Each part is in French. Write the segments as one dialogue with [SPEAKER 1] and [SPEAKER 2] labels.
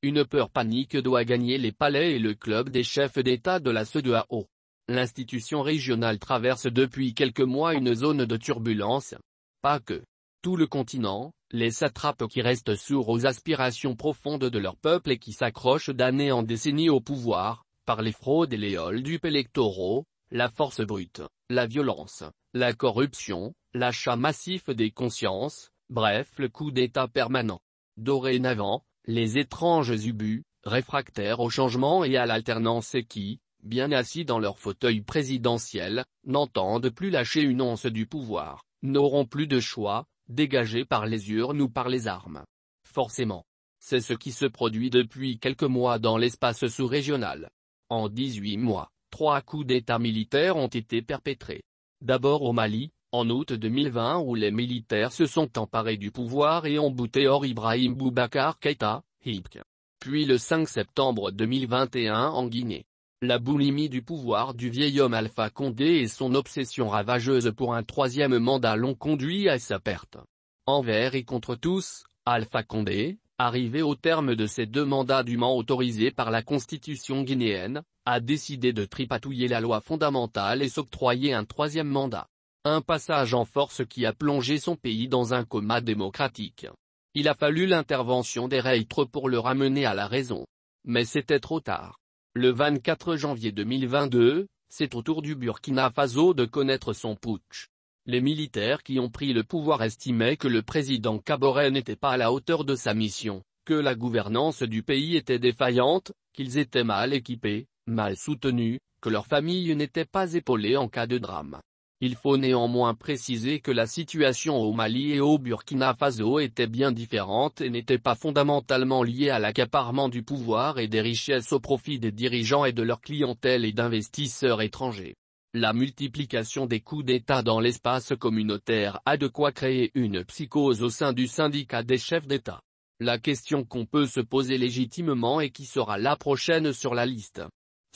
[SPEAKER 1] Une peur panique doit gagner les palais et le club des chefs d'État de la CEDEAO. L'institution régionale traverse depuis quelques mois une zone de turbulence. Pas que. Tout le continent, les satrapes qui restent sourds aux aspirations profondes de leur peuple et qui s'accrochent d'année en décennie au pouvoir, par les fraudes et les ols électoraux, la force brute, la violence, la corruption, l'achat massif des consciences, bref le coup d'État permanent. Dorénavant, les étranges ubus, réfractaires au changement et à l'alternance et qui, bien assis dans leur fauteuil présidentiel, n'entendent plus lâcher une once du pouvoir, n'auront plus de choix, dégagés par les urnes ou par les armes. Forcément. C'est ce qui se produit depuis quelques mois dans l'espace sous-régional. En 18 mois, trois coups d'État militaires ont été perpétrés. D'abord au Mali, en août 2020 où les militaires se sont emparés du pouvoir et ont bouté hors Ibrahim Boubacar Keïta, HIPC. Puis le 5 septembre 2021 en Guinée. La boulimie du pouvoir du vieil homme Alpha Condé et son obsession ravageuse pour un troisième mandat l'ont conduit à sa perte. Envers et contre tous, Alpha Condé, arrivé au terme de ses deux mandats dûment autorisés par la constitution guinéenne, a décidé de tripatouiller la loi fondamentale et s'octroyer un troisième mandat. Un passage en force qui a plongé son pays dans un coma démocratique. Il a fallu l'intervention des reîtres pour le ramener à la raison. Mais c'était trop tard. Le 24 janvier 2022, c'est au tour du Burkina Faso de connaître son putsch. Les militaires qui ont pris le pouvoir estimaient que le président Caboret n'était pas à la hauteur de sa mission, que la gouvernance du pays était défaillante, qu'ils étaient mal équipés, mal soutenus, que leur famille n'était pas épaulée en cas de drame. Il faut néanmoins préciser que la situation au Mali et au Burkina Faso était bien différente et n'était pas fondamentalement liée à l'accaparement du pouvoir et des richesses au profit des dirigeants et de leur clientèle et d'investisseurs étrangers. La multiplication des coups d'État dans l'espace communautaire a de quoi créer une psychose au sein du syndicat des chefs d'État. La question qu'on peut se poser légitimement et qui sera la prochaine sur la liste.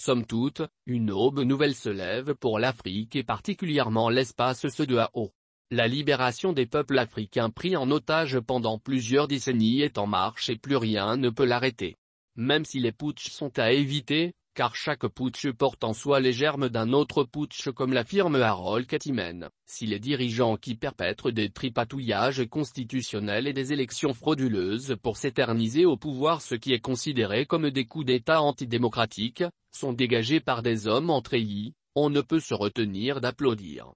[SPEAKER 1] Somme toute, une aube nouvelle se lève pour l'Afrique et particulièrement l'espace sud-aO. La libération des peuples africains pris en otage pendant plusieurs décennies est en marche et plus rien ne peut l'arrêter. Même si les putsch sont à éviter, car chaque putsch porte en soi les germes d'un autre putsch comme l'affirme Harold Katimen. Si les dirigeants qui perpètrent des tripatouillages constitutionnels et des élections frauduleuses pour s'éterniser au pouvoir ce qui est considéré comme des coups d'État antidémocratiques, sont dégagés par des hommes entrelis, on ne peut se retenir d'applaudir.